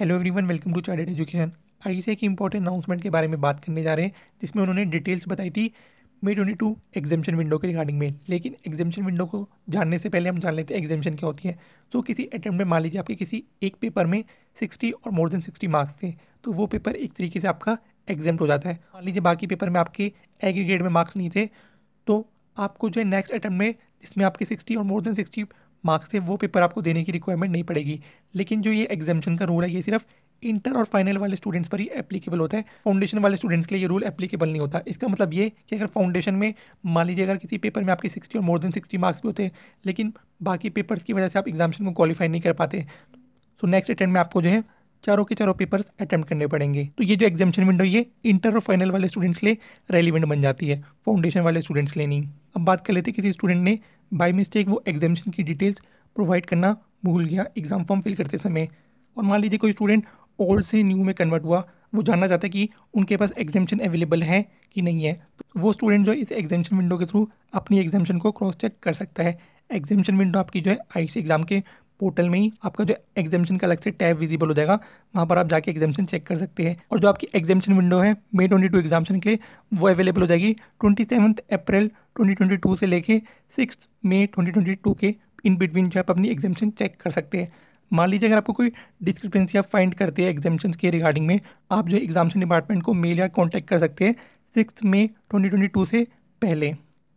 hello everyone welcome to chartered education आई से एक इंपॉर्टेंट अनाउंसमेंट के बारे में बात करने जा रहे हैं जिसमें उन्होंने डिटेल्स बताई थी May twenty two examination window के रिगार्डिंग में लेकिन एग्जामेशन विंडो को जानने से पहले हम जान लेते हैं एग्जामेशन क्या होती है सो so, किसी अटैम्प्ट में मान लीजिए आपके किसी एक पेपर में सिक्सटी और मोर देन सिक्सटी मार्क्स थे तो वो पेपर एक तरीके से आपका एग्जाम हो जाता है मान लीजिए बाकी पेपर में आपके एग्रीग्रेड में मार्क्स नहीं थे तो आपको जो है नेक्स्ट अटैम्प्ट में जिसमें आपके सिक्सटी और मोर देन सिक्सटी मार्क्स थे वो पेपर आपको देने की रिक्वायरमेंट नहीं पड़ेगी लेकिन जो ये एग्जामेशन का रूल है ये सिर्फ इंटर और फाइनल वाले स्टूडेंट्स पर ही एप्लीकेबल होता है फाउंडेशन वाले स्टूडेंट्स के लिए ये रूल एप्लीकेबल नहीं होता इसका मतलब ये कि अगर फाउंडेशन में मान लीजिए अगर किसी पेपर में आपके सिक्सटी और मोर देन सिक्सटी मार्क्स भी होते हैं लेकिन बाकी पेपर्स की वजह से आप एग्जामेशन को क्वालिफाई नहीं कर पाते सो नेक्स्ट अटेंट में आपको जो है चारों के चारों पेपर्स अटैम्प्ट करने पड़ेंगे तो ये जो एग्जामेशन विंडो ये इंटर और फाइनल वाले स्टूडेंट्स लिए रेलिवेंट बन जाती है फाउंडेशन वाले स्टूडेंट्स लिए नहीं अब बात कर लेते किसी स्टूडेंट ने बाई मिस्टेक वो एग्जामेशन की डिटेल्स प्रोवाइड करना भूल गया एग्ज़ाम फॉर्म फिल करते समय और मान लीजिए कोई स्टूडेंट ओल्ड से न्यू में कन्वर्ट हुआ वो जानना चाहता है कि उनके पास एग्जामेशन अवेलेबल है कि नहीं है तो वो स्टूडेंट जो इस एग्जामेशन विंडो के थ्रू अपनी एग्जामेशन को क्रॉस चेक कर सकता है एग्जामेशन विंडो आपकी जो है आई एग्ज़ाम के पोर्टल में ही आपका जो एग्जामेशन का अलग से टैब विजिबल हो जाएगा वहाँ पर आप जाके एग्जामेशन चेक कर सकते हैं और जो आपकी एग्जामेशन विंडो है मे ट्वेंटी टू एग्जामेशन के लिए वो अवेलेबल हो जाएगी twenty seventh April twenty twenty two से लेके six May twenty twenty two के इन बिटवीन जो आप अपनी एग्जामेशन चेक कर सकते हैं मान लीजिए अगर आपको कोई डिस्क्रिपेंसी आप फाइंड करते हैं एग्जामेशन के रिगार्डिंग में आप जो एग्जामेशन डिपार्टमेंट को मेल या कॉन्टैक्ट कर सकते हैं six May twenty twenty two से पहले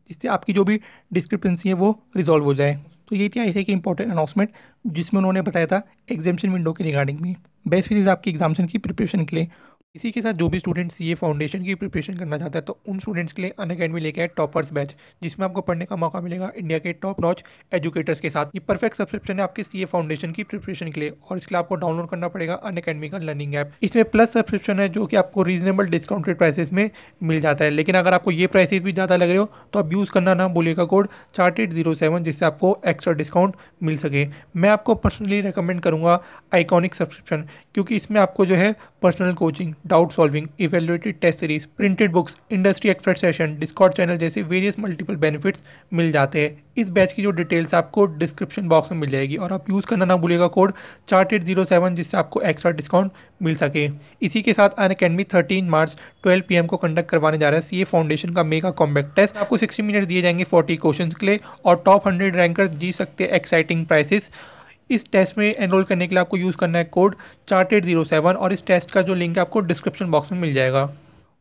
जिससे आपकी जो भी डिस्क्रिपेंसी है वो रिजॉल्व हो जाए तो ये थी आई की इंपॉर्टेंट अनाउंसमेंट जिसमें उन्होंने बताया था एग्जामेशन विंडो के रिगार्डिंग में बेस्ट फीस आपकी एग्जामेशन की प्रिपरेशन के लिए इसी के साथ जो भी स्टूडेंट्स ये फाउंडेशन की प्रिपरेशन करना चाहता है तो उन स्टूडेंट्स के लिए अन अकेडमी लेके आए टॉपर्स बैच जिसमें आपको पढ़ने का मौका मिलेगा इंडिया के टॉप नॉच एजुकेटर्स के साथ ये परफेक्ट सब्सक्रिप्शन है आपके सीए फाउंडेशन की प्रिपरेशन के लिए और इसके लिए आपको डाउनलोड करना पड़ेगा अन अकेडमी का लर्निंग ऐप इसमें प्लस सब्सक्रिप्शन है जो कि आपको रीजनेबल डिस्काउंटेड प्राइसेस में मिल जाता है लेकिन अगर आपको ये प्राइसेस भी ज़्यादा लग रहे हो तो आप यूज़ करना ना बोलेगा कोड चार्टेड जीरो सेवन जिससे आपको एक्स्ट्रा डिस्काउंट मिल सके मैं आपको पर्सनली रिकमेंड करूँगा आइकॉनिक सब्सक्रिप्शन क्योंकि इसमें आपको जो है personal coaching doubt solving evaluated test series printed books industry expert session Discord channel जैसे वेरियस मल्टीपल बेनिफिट्स मिल जाते हैं इस बैच की जो डिटेल्स आपको डिस्क्रिप्शन बॉक्स में मिल जाएगी और आप यूज़ करना ना भूलेगा code chart eight zero seven जिससे आपको एक्स्ट्रा डिस्काउंट मिल सके इसी के साथ Unacademy thirteen March twelve P को कंडक्ट करवाने जा रहा है सी फाउंडेशन का मेगा कॉम्बैक्ट टेस्ट आपको सिक्सटी मिनट दिए जाएंगे फोर्टी क्वेश्चन के लिए और टॉप हंड्रेड रैंकर जीत सकते हैं एक्साइटिंग प्राइसेस इस टेस्ट में एनरोल करने के लिए आपको यूज़ करना है कोड चार्टेड जीरो सेवन और इस टेस्ट का जो लिंक है आपको डिस्क्रिप्शन बॉक्स में मिल जाएगा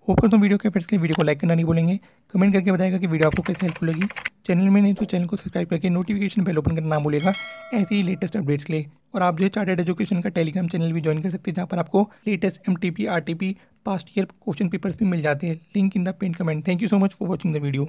ऊपर तो वीडियो के फिर के वीडियो को लाइक करना नहीं बोलेंगे कमेंट करके बताएगा कि वीडियो आपको कैसे हेल्पफुल लगी चैनल में नहीं तो चैनल को सब्सक्राइब करके नोटिफिकेशन बेल ओपन करना ना भूलेगा ऐसे ही लेटेस्ट अपडेट्स के लिए और आप जो है चार्टेड एजुकेशन का टेलीग्राम चैनल भी ज्वाइन कर सकते हैं जहाँ पर आपको latest M T past year question papers भी मिल जाते हैं link in the pinned comment thank you so much for watching the video